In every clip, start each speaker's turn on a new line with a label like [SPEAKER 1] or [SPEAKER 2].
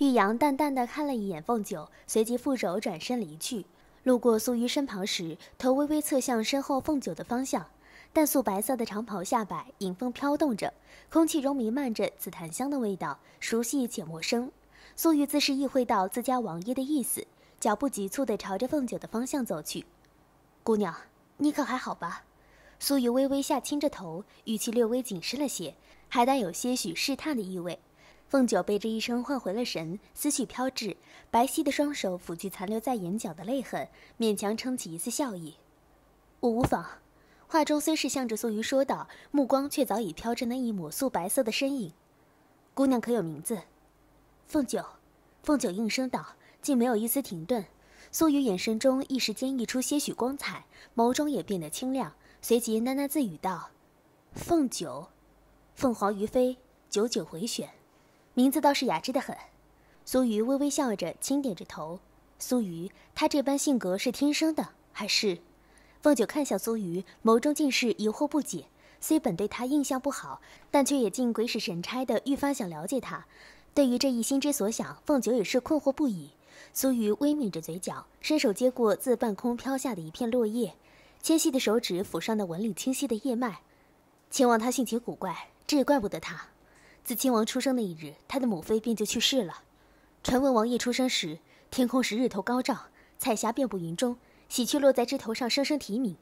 [SPEAKER 1] 玉阳淡淡的看了一眼凤九，随即负手转身离去。路过苏御身旁时，头微微侧向身后凤九的方向，淡素白色的长袍下摆迎风飘动着，空气中弥漫着紫檀香的味道，熟悉且陌生。苏御自是意会到自家王爷的意思，脚步急促的朝着凤九的方向走去。姑娘，你可还好吧？苏御微微下倾着头，语气略微谨慎了些，还带有些许试探的意味。凤九被这一声唤回了神，思绪飘至，白皙的双手抚去残留在眼角的泪痕，勉强撑起一丝笑意：“我无妨。”话中虽是向着苏瑜说道，目光却早已飘着那一抹素白色的身影。“姑娘可有名字？”凤九，凤九应声道，竟没有一丝停顿。苏瑜眼神中一时间溢出些许光彩，眸中也变得清亮，随即喃喃自语道：“凤九，凤凰于飞，久久回旋。”名字倒是雅致的很，苏瑜微微笑着，轻点着头。苏瑜，他这般性格是天生的，还是？凤九看向苏瑜，眸中尽是疑惑不解。虽本对他印象不好，但却也竟鬼使神差的愈发想了解他。对于这一心之所想，凤九也是困惑不已。苏瑜微抿着嘴角，伸手接过自半空飘下的一片落叶，纤细的手指抚上那纹理清晰的叶脉。秦王他性情古怪，这也怪不得他。自亲王出生的一日，他的母妃便就去世了。传闻王爷出生时，天空时日头高照，彩霞遍布云中，喜鹊落在枝头上，声声啼鸣；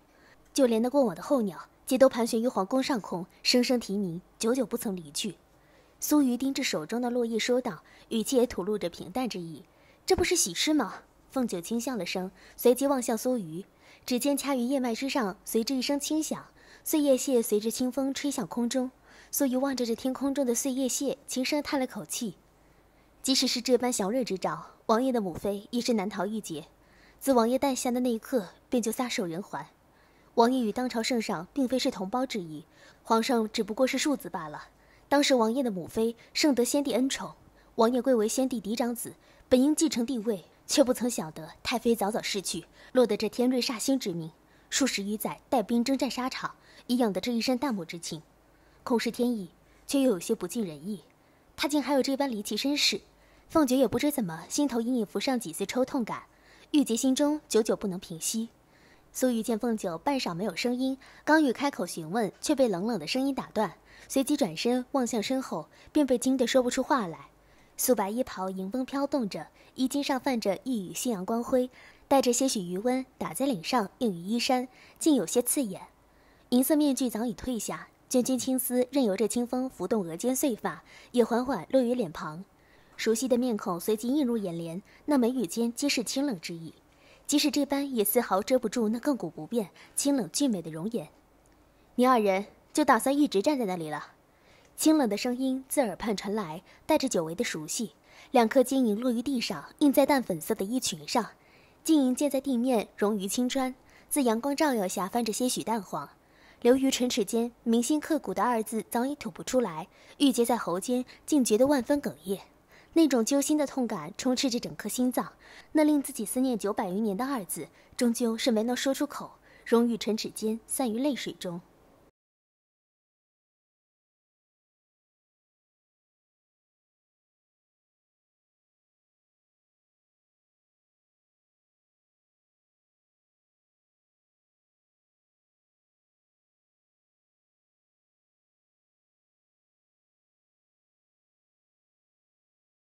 [SPEAKER 1] 就连那过往的候鸟，皆都盘旋于皇宫上空，声声啼鸣，久久不曾离去。苏瑜盯着手中的落叶说道，语气也吐露着平淡之意：“这不是喜事吗？”凤九轻笑了声，随即望向苏瑜，指尖掐于叶脉之上，随着一声轻响，碎叶屑随着清风吹向空中。所以望着这天空中的碎叶屑，轻声叹了口气。即使是这般祥瑞之兆，王爷的母妃也是难逃一劫。自王爷诞下的那一刻，便就撒手人寰。王爷与当朝圣上并非是同胞之谊，皇上只不过是庶子罢了。当时王爷的母妃盛得先帝恩宠，王爷贵为先帝嫡长子，本应继承帝位，却不曾晓得太妃早早逝去，落得这天瑞煞星之命。数十余载带兵征战沙场，以养得这一身淡漠之情。恐是天意，却又有些不尽人意。他竟还有这般离奇身世，凤九也不知怎么心头隐隐浮上几丝抽痛感，郁结心中久久不能平息。苏玉见凤九半晌没有声音，刚欲开口询问，却被冷冷的声音打断，随即转身望向身后，便被惊得说不出话来。素白衣袍迎风飘动着，衣襟上泛着一缕夕阳光辉，带着些许余温打在脸上，映于衣衫，竟有些刺眼。银色面具早已褪下。卷卷青丝任由着清风拂动额间碎发，也缓缓落于脸庞。熟悉的面孔随即映入眼帘，那眉宇间皆是清冷之意，即使这般也丝毫遮不住那亘古不变、清冷俊美的容颜。你二人就打算一直站在那里了？清冷的声音自耳畔传来，带着久违的熟悉。两颗晶莹落于地上，印在淡粉色的衣裙上，晶莹溅在地面，融于青砖，自阳光照耀下泛着些许淡黄。流于唇齿间，铭心刻骨的二字早已吐不出来，郁结在喉间，竟觉得万分哽咽。那种揪心的痛感充斥着整颗心脏，那令自己思念九百余年的二字，终究是没能说出口，融于唇齿间，散于泪水中。